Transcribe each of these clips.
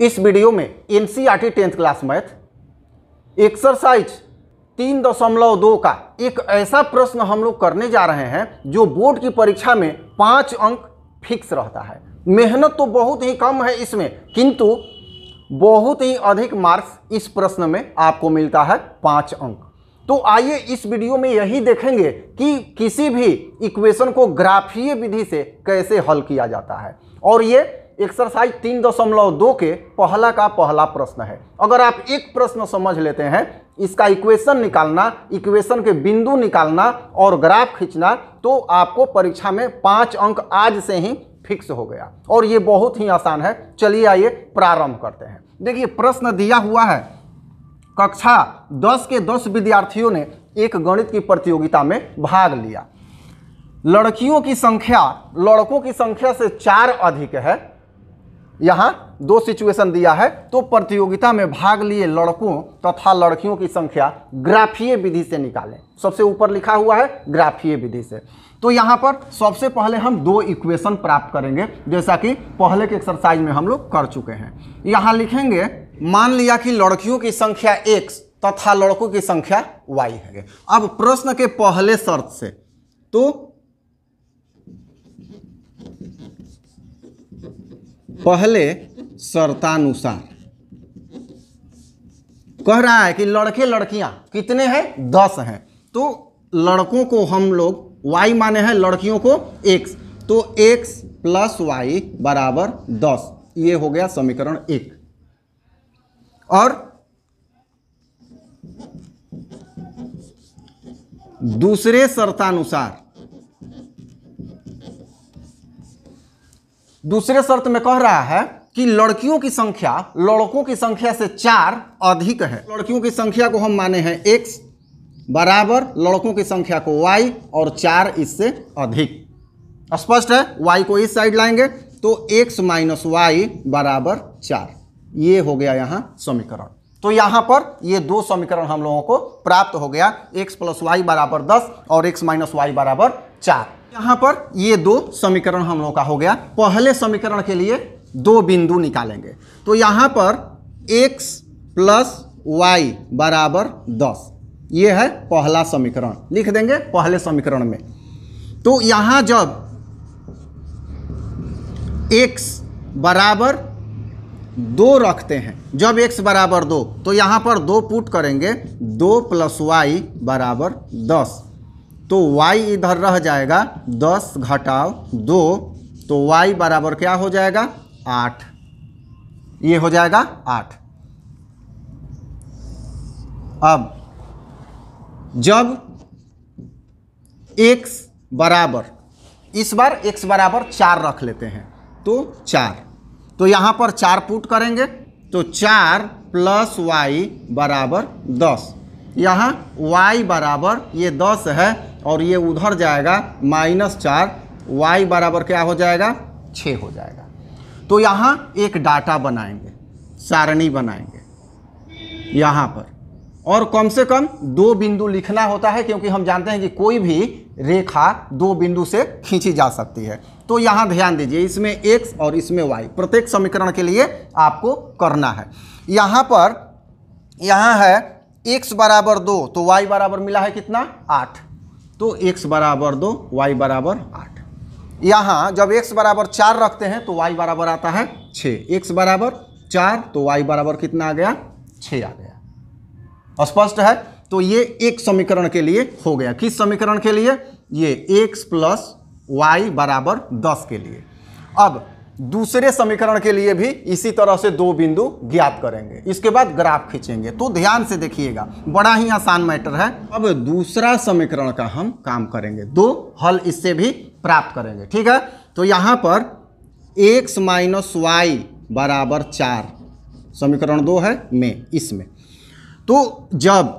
इस वीडियो में N C R T tenth class math exercise तीन दशमलव दो का एक ऐसा प्रश्न हम लोग करने जा रहे हैं जो बोर्ड की परीक्षा में पाँच अंक फिक्स रहता है मेहनत तो बहुत ही कम है इसमें किंतु बहुत ही अधिक मार्क्स इस प्रश्न में आपको मिलता है पाँच अंक तो आइए इस वीडियो में यही देखेंगे कि किसी भी इक्वेशन को ग्राफीय विधि से कैसे हल किया जाता है और ये एक्सरसाइज तीन दशमलव दो के पहला का पहला प्रश्न है अगर आप एक प्रश्न समझ लेते हैं इसका इक्वेशन निकालना इक्वेशन के बिंदु निकालना और ग्राफ खींचना तो आपको परीक्षा में पाँच अंक आज से ही फिक्स हो गया और ये बहुत ही आसान है चलिए आइए प्रारंभ करते हैं देखिए प्रश्न दिया हुआ है कक्षा दस के दस विद्यार्थियों ने एक गणित की प्रतियोगिता में भाग लिया लड़कियों की संख्या लड़कों की संख्या से चार अधिक है यहाँ दो सिचुएशन दिया है तो प्रतियोगिता में भाग लिए लड़कों तथा तो लड़कियों की संख्या ग्राफीय विधि से निकालें सबसे ऊपर लिखा हुआ है ग्राफीय विधि से तो यहाँ पर सबसे पहले हम दो इक्वेशन प्राप्त करेंगे जैसा कि पहले के एक्सरसाइज में हम लोग कर चुके हैं यहाँ लिखेंगे मान लिया कि लड़कियों की संख्या एक्स तथा तो लड़कों की संख्या वाई है अब प्रश्न के पहले शर्त से तो पहले शर्तानुसार कह रहा है कि लड़के लड़कियां कितने हैं दस हैं तो लड़कों को हम लोग वाई माने हैं लड़कियों को एक्स तो एक्स प्लस वाई बराबर दस ये हो गया समीकरण एक और दूसरे शर्तानुसार दूसरे शर्त में कह रहा है कि लड़कियों की संख्या लड़कों की संख्या से चार अधिक है लड़कियों की संख्या को हम माने हैं एक्स बराबर लड़कों की संख्या को वाई और चार इससे अधिक स्पष्ट है वाई को इस साइड लाएंगे तो एक्स माइनस वाई बराबर चार ये हो गया यहाँ समीकरण तो यहाँ पर ये दो समीकरण हम लोगों को प्राप्त हो गया x प्लस वाई बराबर दस और x माइनस वाई बराबर चार यहाँ पर ये दो समीकरण हम लोगों का हो गया पहले समीकरण के लिए दो बिंदु निकालेंगे तो यहाँ पर एक्स प्लस वाई बराबर दस ये है पहला समीकरण लिख देंगे पहले समीकरण में तो यहाँ जब एक्स बराबर दो रखते हैं जब एक्स बराबर दो तो यहाँ पर दो पुट करेंगे दो प्लस वाई बराबर दस तो y इधर रह जाएगा दस घटाव दो तो y बराबर क्या हो जाएगा आठ ये हो जाएगा आठ अब जब x बराबर इस बार x बराबर चार रख लेते हैं तो चार तो यहां पर चार पुट करेंगे तो चार प्लस वाई बराबर दस यहाँ y बराबर ये दस है और ये उधर जाएगा माइनस चार वाई बराबर क्या हो जाएगा छः हो जाएगा तो यहाँ एक डाटा बनाएंगे सारणी बनाएंगे यहाँ पर और कम से कम दो बिंदु लिखना होता है क्योंकि हम जानते हैं कि कोई भी रेखा दो बिंदु से खींची जा सकती है तो यहाँ ध्यान दीजिए इसमें x और इसमें y प्रत्येक समीकरण के लिए आपको करना है यहाँ पर यहाँ है एक्स बराबर दो तो वाई बराबर मिला है कितना आठ तो एक्स बराबर दो वाई बराबर आठ यहाँ जब एक्स बराबर चार रखते हैं तो वाई बराबर आता है छः एक्स बराबर चार तो वाई बराबर कितना आ गया छः आ गया स्पष्ट है तो ये एक समीकरण के लिए हो गया किस समीकरण के लिए ये एक्स प्लस वाई बराबर दस के लिए अब दूसरे समीकरण के लिए भी इसी तरह से दो बिंदु ज्ञात करेंगे इसके बाद ग्राफ खींचेंगे तो ध्यान से देखिएगा बड़ा ही आसान मैटर है अब दूसरा समीकरण का हम काम करेंगे दो हल इससे भी प्राप्त करेंगे ठीक है तो यहाँ पर एक्स माइनस वाई बराबर चार समीकरण दो है में इसमें तो जब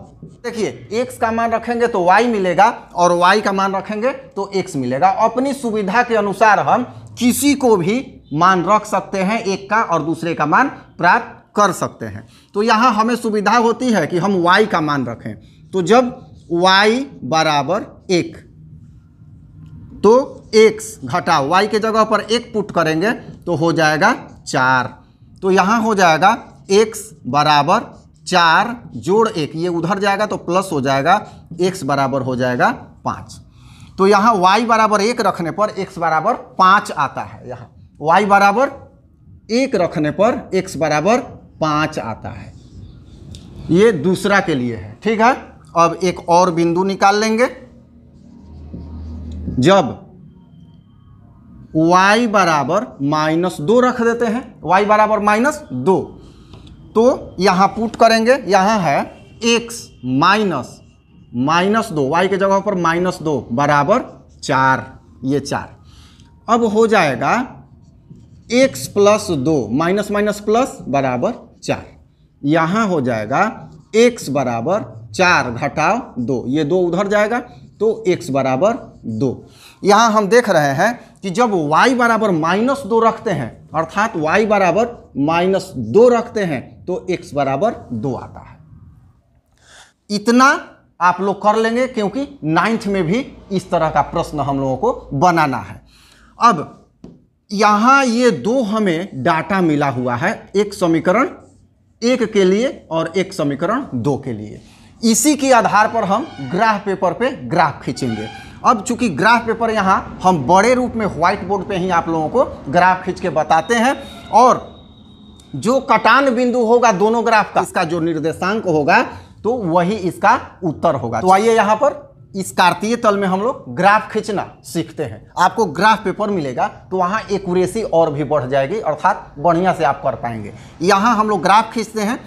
देखिए x का मान रखेंगे तो y मिलेगा और y का मान रखेंगे तो x मिलेगा अपनी सुविधा के अनुसार हम किसी को भी मान रख सकते हैं एक का और दूसरे का मान प्राप्त कर सकते हैं तो यहाँ हमें सुविधा होती है कि हम y का मान रखें तो जब y बराबर एक तो x घटा y के जगह पर एक पुट करेंगे तो हो जाएगा चार तो यहाँ हो जाएगा x बराबर चार जोड़ एक ये उधर जाएगा तो प्लस हो जाएगा x बराबर हो जाएगा पाँच तो यहाँ y बराबर एक रखने पर x बराबर पाँच आता है यहाँ y बराबर एक रखने पर x बराबर पाँच आता है ये दूसरा के लिए है ठीक है अब एक और बिंदु निकाल लेंगे जब y बराबर माइनस दो रख देते हैं y बराबर माइनस दो तो यहाँ पुट करेंगे यहाँ है x माइनस माइनस दो वाई के जगह पर माइनस दो बराबर चार ये चार अब हो जाएगा एक्स प्लस दो माइनस माइनस प्लस बराबर चार यहाँ हो जाएगा एक्स बराबर चार घटाओ दो ये दो उधर जाएगा तो एक्स बराबर दो यहाँ हम देख रहे हैं कि जब y बराबर माइनस दो रखते हैं अर्थात y बराबर माइनस दो रखते हैं तो x बराबर दो आता है इतना आप लोग कर लेंगे क्योंकि नाइन्थ में भी इस तरह का प्रश्न हम लोगों को बनाना है अब यहां ये दो हमें डाटा मिला हुआ है एक समीकरण एक के लिए और एक समीकरण दो के लिए इसी के आधार पर हम ग्राफ पेपर पे ग्राफ खींचेंगे अब चूंकि ग्राफ पेपर यहाँ हम बड़े रूप में व्हाइट बोर्ड पे ही आप लोगों को ग्राफ खींच के बताते हैं और जो कटान बिंदु होगा दोनों ग्राफ का इसका जो निर्देशांक होगा तो वही इसका उत्तर होगा तो आइए यहाँ पर इस कार्तीय तल में हम लोग ग्राफ खींचना सीखते हैं आपको ग्राफ पेपर मिलेगा तो वहाँ एकूरेसी और भी बढ़ जाएगी अर्थात बढ़िया से आप कर पाएंगे यहाँ हम लोग ग्राफ खींचते हैं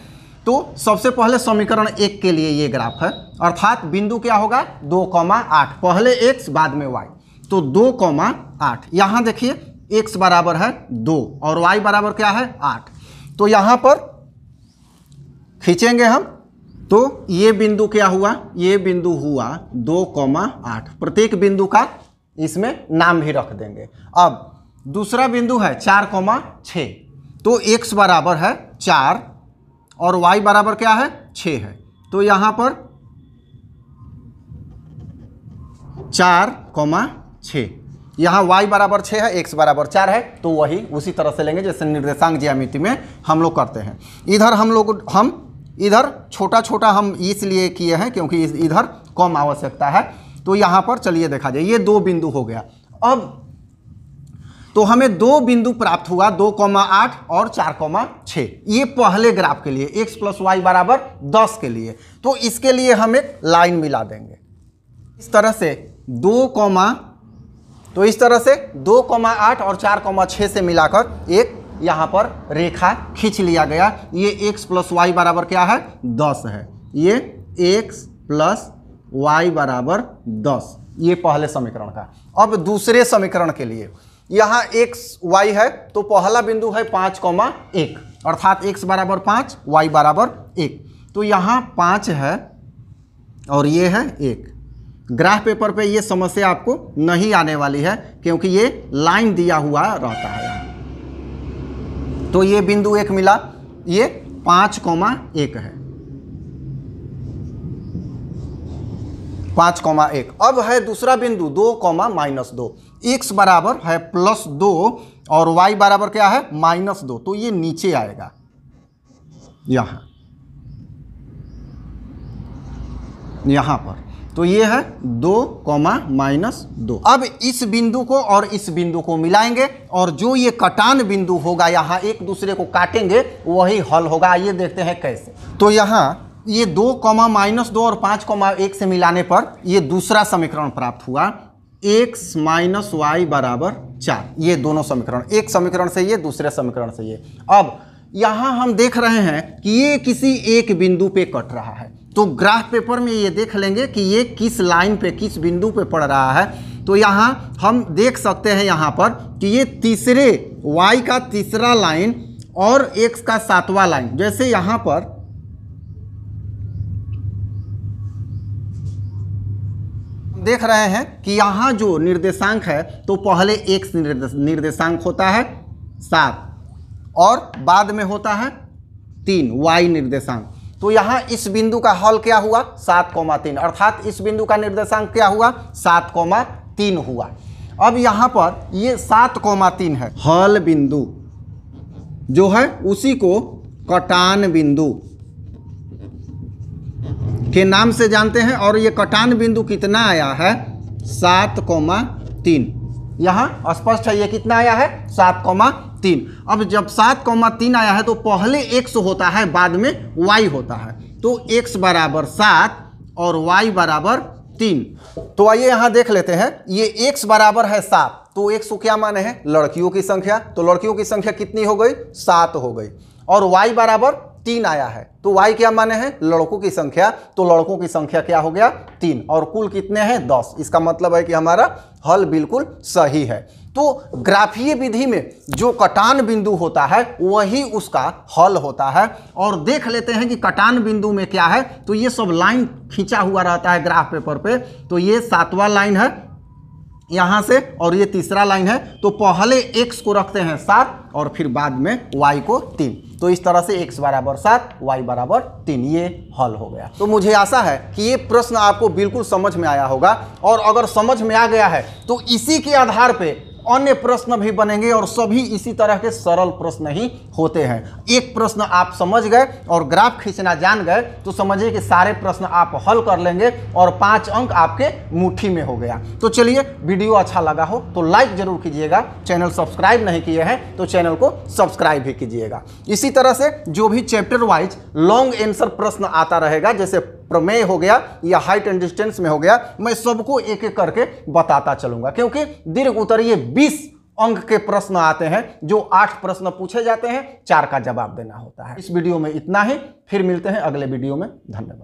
तो सबसे पहले समीकरण एक के लिए ये ग्राफ है अर्थात बिंदु क्या होगा दो कौमा आठ पहले एक्स बाद में वाई तो दो कौमा आठ यहाँ देखिए एक्स बराबर है दो और वाई बराबर क्या है आठ तो यहाँ पर खींचेंगे हम तो ये बिंदु क्या हुआ ये बिंदु हुआ दो कौमा आठ प्रत्येक बिंदु का इसमें नाम भी रख देंगे अब दूसरा बिंदु है चार कौमा छः तो एक्स बराबर है चार और वाई बराबर क्या है छः है तो यहाँ पर चार कौमा छः यहाँ y बराबर छः है x बराबर चार है तो वही उसी तरह से लेंगे जैसे निर्देशांक ज्यामिति में हम लोग करते हैं इधर हम लोग हम इधर छोटा छोटा हम इसलिए किए हैं क्योंकि इधर कम आवश्यकता है तो यहाँ पर चलिए देखा जाए ये दो बिंदु हो गया अब तो हमें दो बिंदु प्राप्त हुआ दो कौमा आठ और चार कौमा छः ये पहले ग्राफ के लिए एक्स प्लस वाई बराबर दस के लिए तो इसके लिए हम एक लाइन मिला देंगे इस तरह से दो कौमा तो इस तरह से दो कौमा आठ और चार कौमा छः से मिलाकर एक यहाँ पर रेखा खींच लिया गया ये x प्लस वाई बराबर क्या है दस है ये x प्लस वाई बराबर दस ये पहले समीकरण का अब दूसरे समीकरण के लिए यहाँ x y है तो पहला बिंदु है पाँच कौमा एक अर्थात x बराबर पाँच वाई बराबर एक तो यहाँ पाँच है और ये है एक ग्राफ पेपर पे ये समस्या आपको नहीं आने वाली है क्योंकि ये लाइन दिया हुआ रहता है यहाँ तो ये बिंदु एक मिला ये पांच कौमा एक है पांच कौमा एक अब है दूसरा बिंदु दो कौमा माइनस दो एक्स बराबर है प्लस दो और वाई बराबर क्या है माइनस दो तो ये नीचे आएगा यहां यहां पर तो ये है दो कॉमा माइनस दो अब इस बिंदु को और इस बिंदु को मिलाएंगे और जो ये कटान बिंदु होगा यहाँ एक दूसरे को काटेंगे वही हल होगा आइए देखते हैं कैसे तो यहाँ ये दो कॉमा माइनस दो और पाँच कॉमा एक से मिलाने पर ये दूसरा समीकरण प्राप्त हुआ एक्स माइनस वाई बराबर चार ये दोनों समीकरण एक समीकरण से ये दूसरे समीकरण से ये अब यहाँ हम देख रहे हैं कि ये किसी एक बिंदु पे कट रहा है तो ग्राफ पेपर में ये देख लेंगे कि ये किस लाइन पे किस बिंदु पे पड़ रहा है तो यहाँ हम देख सकते हैं यहाँ पर कि ये तीसरे वाई का तीसरा लाइन और एक्स का सातवां लाइन जैसे यहाँ पर देख रहे हैं कि यहाँ जो निर्देशांक है तो पहले एक्स निर्देशांक होता है सात और बाद में होता है तीन वाई निर्देशांक तो यहाँ इस बिंदु का हल क्या हुआ सात कौमा तीन अर्थात इस बिंदु का निर्देशांक क्या हुआ सात कौमा तीन हुआ अब यहाँ पर ये सात कौमा तीन है हल बिंदु जो है उसी को कटान बिंदु के नाम से जानते हैं और ये कटान बिंदु कितना आया है सात कौमा तीन यहाँ स्पष्ट है ये कितना आया है सात कौमा तीन अब जब सात कौमा तीन आया है तो पहले एक्स होता है बाद में वाई होता है तो एक्स बराबर सात और वाई बराबर तीन तो आइए यहाँ देख लेते हैं ये एक्स बराबर है सात तो एक्स क्या माने हैं लड़कियों की संख्या तो लड़कियों की संख्या कितनी हो गई सात हो गई और वाई बराबर तीन आया है तो वाई क्या माने हैं लड़कों की संख्या तो लड़कों की संख्या क्या हो गया तीन और कुल कितने हैं दस इसका मतलब है कि हमारा हल बिल्कुल सही है तो ग्राफीय विधि में जो कटान बिंदु होता है वही उसका हल होता है और देख लेते हैं कि कटान बिंदु में क्या है तो ये सब लाइन खींचा हुआ रहता है ग्राफ पेपर पे तो ये सातवां लाइन है यहाँ से और ये तीसरा लाइन है तो पहले एक्स को रखते हैं सात और फिर बाद में वाई को तीन तो इस तरह से x बराबर सात वाई बराबर तीन ये हल हो गया तो मुझे आशा है कि ये प्रश्न आपको बिल्कुल समझ में आया होगा और अगर समझ में आ गया है तो इसी के आधार पर अन्य प्रश्न भी बनेंगे और सभी इसी तरह के सरल प्रश्न ही होते हैं एक प्रश्न आप समझ गए और ग्राफ खींचना जान गए तो समझिए कि सारे प्रश्न आप हल कर लेंगे और पांच अंक आपके मुट्ठी में हो गया तो चलिए वीडियो अच्छा लगा हो तो लाइक जरूर कीजिएगा चैनल सब्सक्राइब नहीं किए हैं तो चैनल को सब्सक्राइब भी कीजिएगा इसी तरह से जो भी चैप्टर वाइज लॉन्ग एंसर प्रश्न आता रहेगा जैसे प्रमेय हो गया या हाइट एंड डिस्टेंस में हो गया मैं सबको एक एक करके बताता चलूंगा क्योंकि दीर्घ उत्तरीय बीस अंक के प्रश्न आते हैं जो आठ प्रश्न पूछे जाते हैं चार का जवाब देना होता है इस वीडियो में इतना ही फिर मिलते हैं अगले वीडियो में धन्यवाद